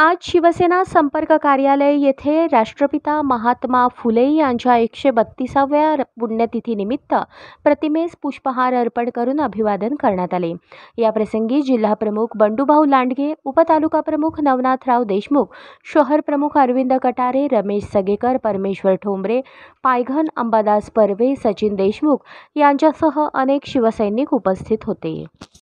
आज शिवसेना संपर्क कार्यालय येथे राष्ट्रपिता महात्मा फुले यांच्या एकशे बत्तीसाव्या पुण्यतिथीनिमित्त प्रतिमेस पुष्पहार अर्पण करून अभिवादन करण्यात आले याप्रसंगी जिल्हाप्रमुख बंडूभाऊ लांडगे उपतालुका प्रमुख नवनाथराव देशमुख शहर प्रमुख अरविंद कटारे रमेश सगेकर परमेश्वर ठोंबरे पायघन अंबादास परवे सचिन देशमुख यांच्यासह अनेक शिवसैनिक उपस्थित होते